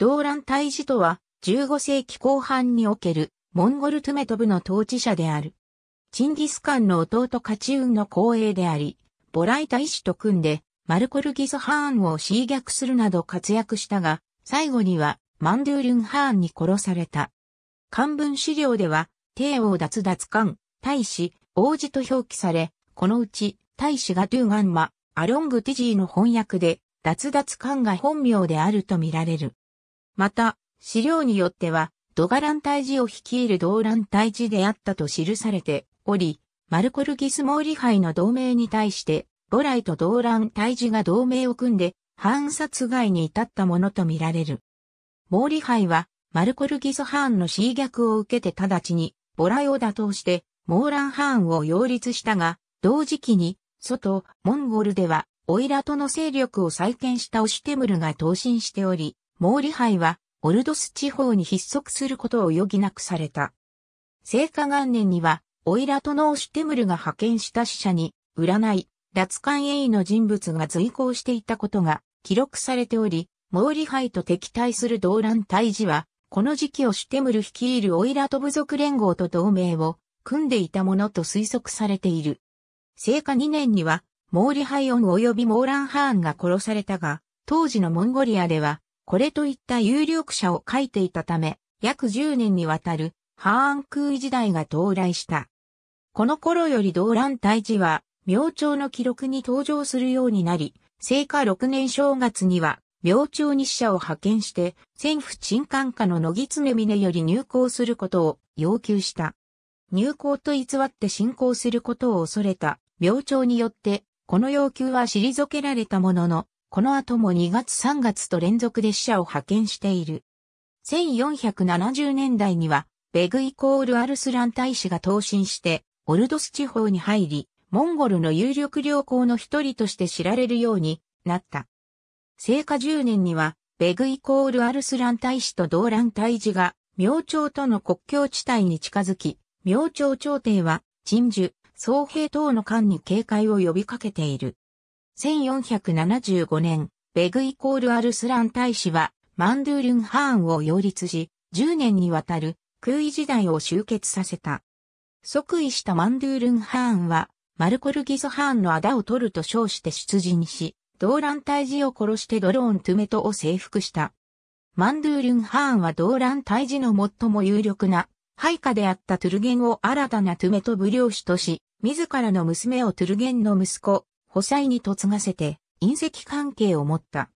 動乱大使とは、15世紀後半における、モンゴルトゥメトブの統治者である。チンギスカンの弟カチウンの後衛であり、ボライ大使と組んで、マルコルギス・ハーンを侵略するなど活躍したが、最後には、マンドゥールン・ハーンに殺された。漢文資料では、帝王脱脱漢、大使、王子と表記され、このうち、大使がドゥーガンマ、アロング・ティジーの翻訳で、脱脱漢が本名であるとみられる。また、資料によっては、ドガラン大寺を率いる動乱大寺であったと記されており、マルコルギスモーリハイの同盟に対して、ボライと動乱大寺が同盟を組んで、反殺害に至ったものとみられる。モーリハイは、マルコルギス・ハーンの侵略を受けて直ちに、ボライを打倒して、モーラン・ハーンを擁立したが、同時期に、外、モンゴルでは、オイラとの勢力を再建したオシュテムルが投身しており、毛利杯は、オルドス地方に筆則することを余儀なくされた。聖火元年には、オイラトノーシュテムルが派遣した使者に、占い、脱官栄位の人物が随行していたことが記録されており、毛利杯と敵対する動乱退治は、この時期をシュテムル率いるオイラト部族連合と同盟を組んでいたものと推測されている。聖火2年には、毛利ハイオン及びモーランハーンが殺されたが、当時のモンゴリアでは、これといった有力者を書いていたため、約10年にわたるハーン空位時代が到来した。この頃より動乱退治は、明朝の記録に登場するようになり、聖火6年正月には、明朝に使者を派遣して、戦府鎮官下の野木常峰より入港することを要求した。入港と偽って進行することを恐れた、明朝によって、この要求は退けられたものの、この後も2月3月と連続で死者を派遣している。1470年代には、ベグイコールアルスラン大使が投身して、オルドス地方に入り、モンゴルの有力旅行の一人として知られるようになった。聖火10年には、ベグイコールアルスラン大使とラ乱大使が、明朝との国境地帯に近づき、明朝朝廷は、鎮守、総兵等の間に警戒を呼びかけている。1475年、ベグイコールアルスラン大使はマンドゥールンハーンを擁立し、10年にわたる空位時代を終結させた。即位したマンドゥールンハーンは、マルコルギソハーンの仇を取ると称して出陣し、動乱退治を殺してドローントゥメトを征服した。マンドゥールンハーンは動乱退治の最も有力な配下であったトゥルゲンを新たなトゥメト武領主とし、自らの娘をトゥルゲンの息子、補佐に嫁がせて、隕石関係を持った。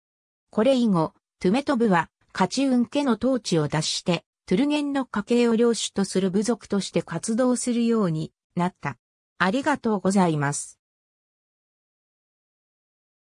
これ以後、トゥメトブは、カチウン家の統治を脱して、トゥルゲンの家系を領主とする部族として活動するようになった。ありがとうございます。